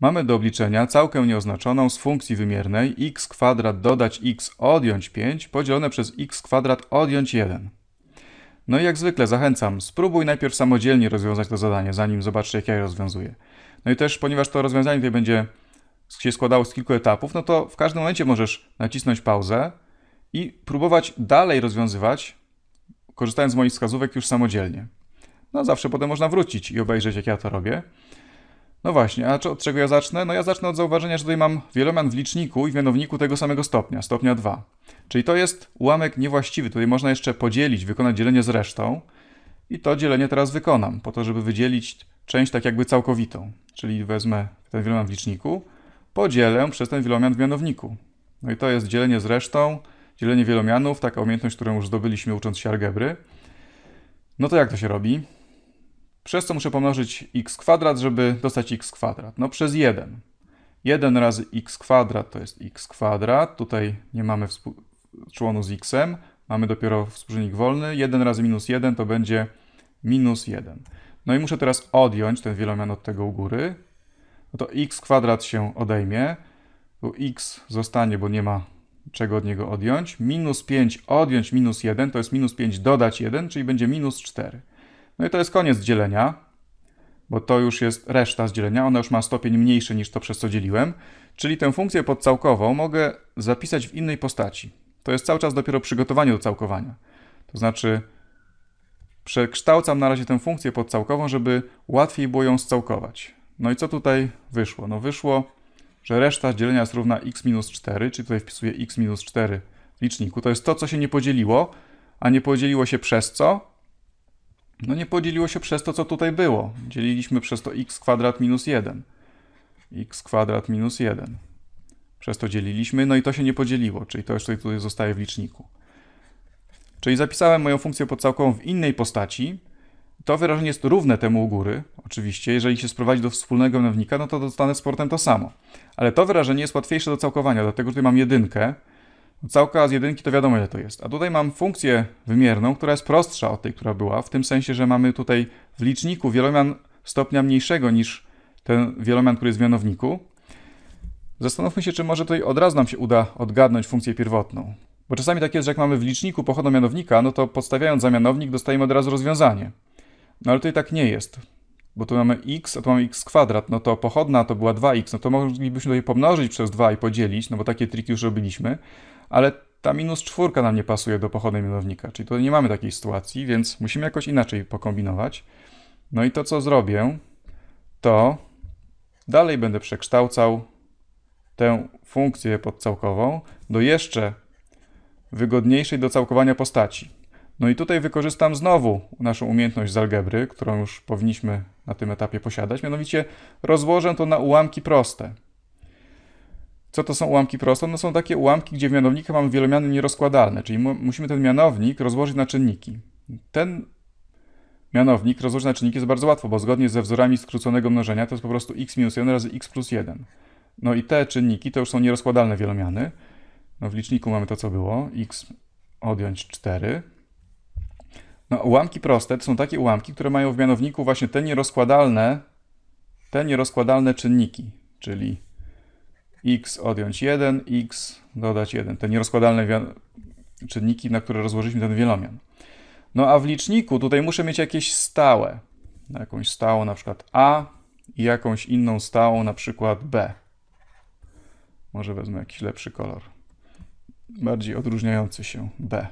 mamy do obliczenia całkę nieoznaczoną z funkcji wymiernej x kwadrat dodać x odjąć 5 podzielone przez x kwadrat odjąć 1. No i jak zwykle zachęcam, spróbuj najpierw samodzielnie rozwiązać to zadanie, zanim zobaczysz jak ja je rozwiązuję. No i też, ponieważ to rozwiązanie tutaj będzie się składało z kilku etapów, no to w każdym momencie możesz nacisnąć pauzę i próbować dalej rozwiązywać, korzystając z moich wskazówek już samodzielnie. No zawsze potem można wrócić i obejrzeć jak ja to robię. No właśnie, a od czego ja zacznę? No ja zacznę od zauważenia, że tutaj mam wielomian w liczniku i w mianowniku tego samego stopnia, stopnia 2. Czyli to jest ułamek niewłaściwy. Tutaj można jeszcze podzielić, wykonać dzielenie z resztą. I to dzielenie teraz wykonam, po to, żeby wydzielić część tak jakby całkowitą. Czyli wezmę ten wielomian w liczniku, podzielę przez ten wielomian w mianowniku. No i to jest dzielenie z resztą, dzielenie wielomianów, taka umiejętność, którą już zdobyliśmy ucząc się algebry. No to jak to się robi? przez co muszę pomnożyć x kwadrat, żeby dostać x kwadrat? No przez 1. 1 razy x kwadrat to jest x kwadrat. Tutaj nie mamy członu z xem, mamy dopiero współczynnik wolny. 1 razy minus 1 to będzie minus 1. No i muszę teraz odjąć ten wielomian od tego u góry. No to x kwadrat się odejmie. bo x zostanie, bo nie ma czego od niego odjąć. Minus 5 odjąć minus 1 to jest minus 5 dodać 1, czyli będzie minus 4. No i to jest koniec dzielenia, bo to już jest reszta z dzielenia, ona już ma stopień mniejszy niż to, przez co dzieliłem, czyli tę funkcję podcałkową mogę zapisać w innej postaci. To jest cały czas dopiero przygotowanie do całkowania. To znaczy przekształcam na razie tę funkcję podcałkową, żeby łatwiej było ją scałkować. No i co tutaj wyszło? No wyszło, że reszta dzielenia jest równa x minus 4, czyli tutaj wpisuję x minus 4 w liczniku. To jest to, co się nie podzieliło, a nie podzieliło się przez co? no nie podzieliło się przez to, co tutaj było. Dzieliliśmy przez to x kwadrat minus 1. x kwadrat minus 1. Przez to dzieliliśmy, no i to się nie podzieliło, czyli to jeszcze tutaj zostaje w liczniku. Czyli zapisałem moją funkcję podcałkową w innej postaci. To wyrażenie jest równe temu u góry, oczywiście. Jeżeli się sprowadzi do wspólnego mianownika, no to dostanę z portem to samo. Ale to wyrażenie jest łatwiejsze do całkowania, dlatego tutaj mam jedynkę, Całka z jedynki to wiadomo ile to jest. A tutaj mam funkcję wymierną, która jest prostsza od tej, która była, w tym sensie, że mamy tutaj w liczniku wielomian stopnia mniejszego niż ten wielomian, który jest w mianowniku. Zastanówmy się, czy może tutaj od razu nam się uda odgadnąć funkcję pierwotną. Bo czasami tak jest, że jak mamy w liczniku pochodną mianownika, no to podstawiając za mianownik dostajemy od razu rozwiązanie. No ale tutaj tak nie jest, bo tu mamy x, a tu mamy x kwadrat, no to pochodna to była 2x, no to moglibyśmy je pomnożyć przez 2 i podzielić, no bo takie triki już robiliśmy ale ta minus czwórka nam nie pasuje do pochodnej mianownika, czyli tutaj nie mamy takiej sytuacji, więc musimy jakoś inaczej pokombinować. No i to, co zrobię, to dalej będę przekształcał tę funkcję podcałkową do jeszcze wygodniejszej do całkowania postaci. No i tutaj wykorzystam znowu naszą umiejętność z algebry, którą już powinniśmy na tym etapie posiadać, mianowicie rozłożę to na ułamki proste. Co to są ułamki proste? No są takie ułamki, gdzie w mianowniku mamy wielomiany nierozkładalne, czyli musimy ten mianownik rozłożyć na czynniki. Ten mianownik rozłożyć na czynniki jest bardzo łatwo, bo zgodnie ze wzorami skróconego mnożenia to jest po prostu x minus 1 razy x plus 1. No i te czynniki to już są nierozkładalne wielomiany. No w liczniku mamy to, co było, x odjąć 4. No ułamki proste to są takie ułamki, które mają w mianowniku właśnie te nierozkładalne, te nierozkładalne czynniki, czyli x odjąć 1, x dodać 1. Te nierozkładalne czynniki, na które rozłożyliśmy ten wielomian. No a w liczniku tutaj muszę mieć jakieś stałe. Jakąś stałą na przykład a i jakąś inną stałą na przykład b. Może wezmę jakiś lepszy kolor. Bardziej odróżniający się b.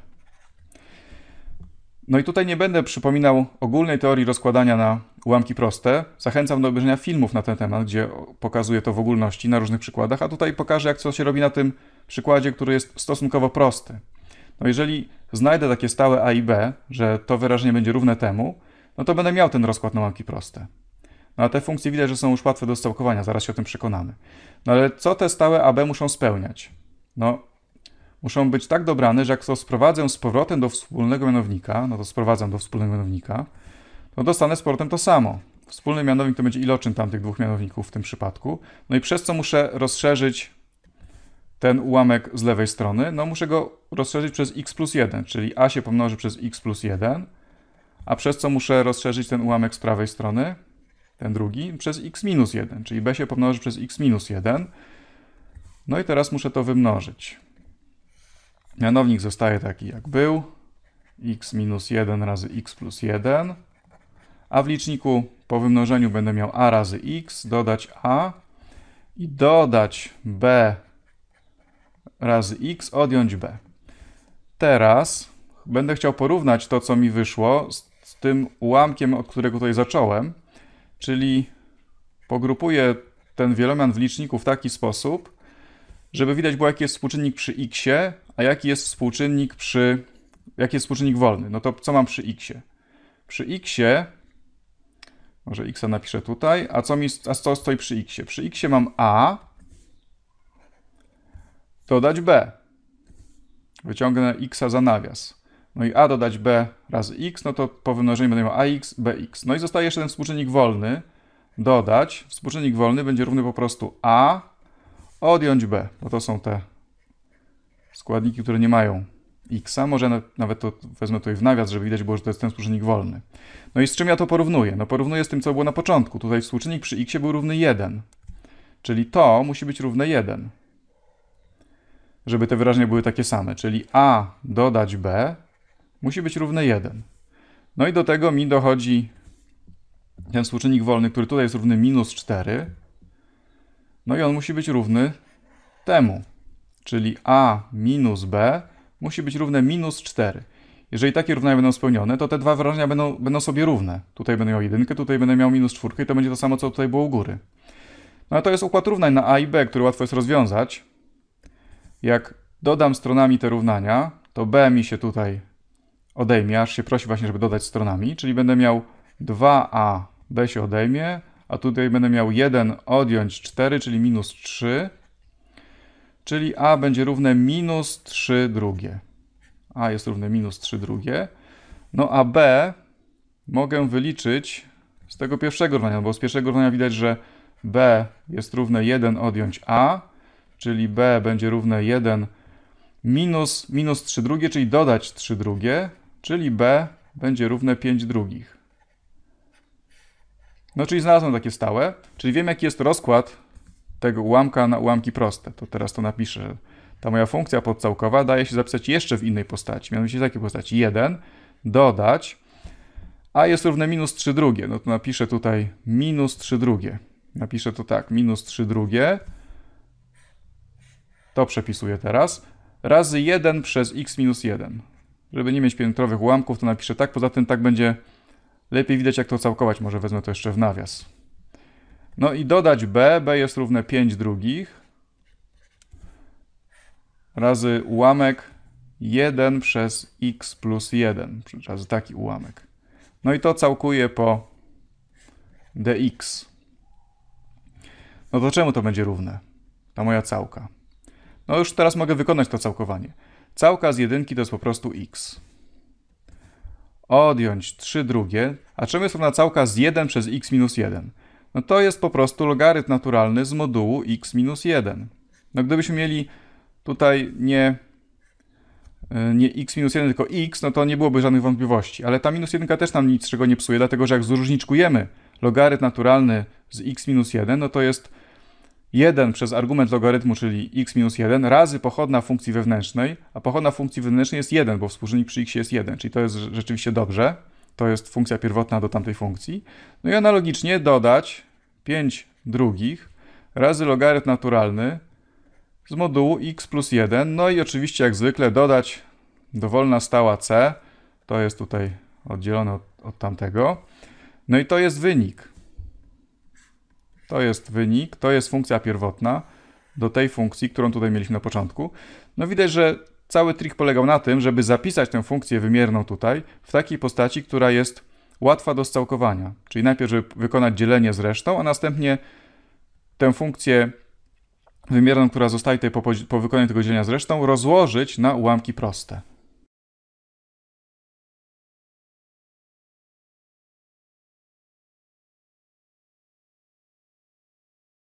No i tutaj nie będę przypominał ogólnej teorii rozkładania na ułamki proste. Zachęcam do obejrzenia filmów na ten temat, gdzie pokazuję to w ogólności na różnych przykładach, a tutaj pokażę, jak co się robi na tym przykładzie, który jest stosunkowo prosty. No jeżeli znajdę takie stałe A i B, że to wyrażenie będzie równe temu, no to będę miał ten rozkład na łamki proste. No a te funkcje widać, że są już łatwe do stałkowania, zaraz się o tym przekonamy. No ale co te stałe AB muszą spełniać? No, muszą być tak dobrane, że jak to sprowadzę z powrotem do wspólnego mianownika, no to sprowadzam do wspólnego mianownika, no dostanę z portem to samo. Wspólny mianownik to będzie iloczyn tamtych dwóch mianowników w tym przypadku. No i przez co muszę rozszerzyć ten ułamek z lewej strony? No muszę go rozszerzyć przez x plus 1, czyli a się pomnoży przez x plus 1, a przez co muszę rozszerzyć ten ułamek z prawej strony, ten drugi, przez x minus 1, czyli b się pomnoży przez x minus 1. No i teraz muszę to wymnożyć. Mianownik zostaje taki jak był, x minus 1 razy x plus 1 a w liczniku po wymnożeniu będę miał a razy x, dodać a i dodać b razy x, odjąć b. Teraz będę chciał porównać to, co mi wyszło z, tym ułamkiem, od którego tutaj zacząłem, czyli pogrupuję ten wielomian w liczniku w taki sposób, żeby widać było, jaki jest współczynnik przy x, a jaki jest współczynnik przy... jaki jest współczynnik wolny. No to co mam przy x? Przy x może x napiszę tutaj. A co, mi, a co stoi przy x? -ie? Przy x mam a. Dodać b. Wyciągnę x za nawias. No i a dodać b razy x, no to po wymnożeniu będę miał ax, bx. No i zostaje jeszcze ten współczynnik wolny. Dodać. Współczynnik wolny będzie równy po prostu a odjąć b, bo to są te składniki, które nie mają X, może nawet to wezmę tutaj w nawias, żeby widać było, że to jest ten współczynnik wolny. No i z czym ja to porównuję? No porównuję z tym, co było na początku. Tutaj współczynnik przy x był równy 1, czyli to musi być równe 1, żeby te wyrażenia były takie same, czyli a dodać b musi być równe 1. No i do tego mi dochodzi ten współczynnik wolny, który tutaj jest równy minus 4, no i on musi być równy temu, czyli a minus b musi być równe minus 4. Jeżeli takie równania będą spełnione, to te dwa wyrażenia będą, będą sobie równe. Tutaj będę miał jedynkę, tutaj będę miał minus czwórkę i to będzie to samo, co tutaj było u góry. No ale to jest układ równań na a i b, który łatwo jest rozwiązać. Jak dodam stronami te równania, to b mi się tutaj odejmie, aż się prosi właśnie, żeby dodać stronami, czyli będę miał 2a, b się odejmie, a tutaj będę miał 1 odjąć 4, czyli minus 3, czyli a będzie równe minus 3 drugie. a jest równe minus 3 drugie. No a b mogę wyliczyć z tego pierwszego równania, bo z pierwszego równania widać, że b jest równe 1 odjąć a, czyli b będzie równe 1 minus, minus 3 drugie, czyli dodać 3 drugie, czyli b będzie równe 5 drugich. No czyli znalazłem takie stałe, czyli wiem jaki jest rozkład tego ułamka na ułamki proste. To teraz to napiszę. Ta moja funkcja podcałkowa daje się zapisać jeszcze w innej postaci, mianowicie takiej postaci 1, dodać, a jest równe minus 3 drugie. No to napiszę tutaj minus 3 drugie. Napiszę to tak, minus 3 drugie. To przepisuję teraz. Razy 1 przez x minus 1. Żeby nie mieć piętrowych ułamków, to napiszę tak. Poza tym tak będzie lepiej widać, jak to całkować. Może wezmę to jeszcze w nawias. No i dodać b, b jest równe 5 drugich, razy ułamek 1 przez x plus 1, razy taki ułamek. No i to całkuje po dx. No to czemu to będzie równe? Ta moja całka. No już teraz mogę wykonać to całkowanie. Całka z jedynki to jest po prostu x. Odjąć 3 drugie. A czemu jest równa całka z 1 przez x minus 1? no to jest po prostu logarytm naturalny z modułu x minus 1. No gdybyśmy mieli tutaj nie, e, nie x minus 1, tylko x, no to nie byłoby żadnych wątpliwości. Ale ta minus 1 też nam niczego nie psuje, dlatego że jak zróżniczkujemy logarytm naturalny z x minus 1, no to jest 1 przez argument logarytmu, czyli x minus 1, razy pochodna funkcji wewnętrznej, a pochodna funkcji wewnętrznej jest 1, bo współczynnik przy x jest 1, czyli to jest rzeczywiście dobrze to jest funkcja pierwotna do tamtej funkcji. No i analogicznie dodać 5 drugich razy logarytm naturalny z modułu x plus 1. No i oczywiście jak zwykle dodać dowolna stała c. To jest tutaj oddzielone od, od tamtego. No i to jest wynik. To jest wynik, to jest funkcja pierwotna do tej funkcji, którą tutaj mieliśmy na początku. No widać, że Cały trik polegał na tym, żeby zapisać tę funkcję wymierną tutaj w takiej postaci, która jest łatwa do scałkowania. Czyli najpierw, żeby wykonać dzielenie z resztą, a następnie tę funkcję wymierną, która zostaje tutaj po, po wykonaniu tego dzielenia z resztą, rozłożyć na ułamki proste.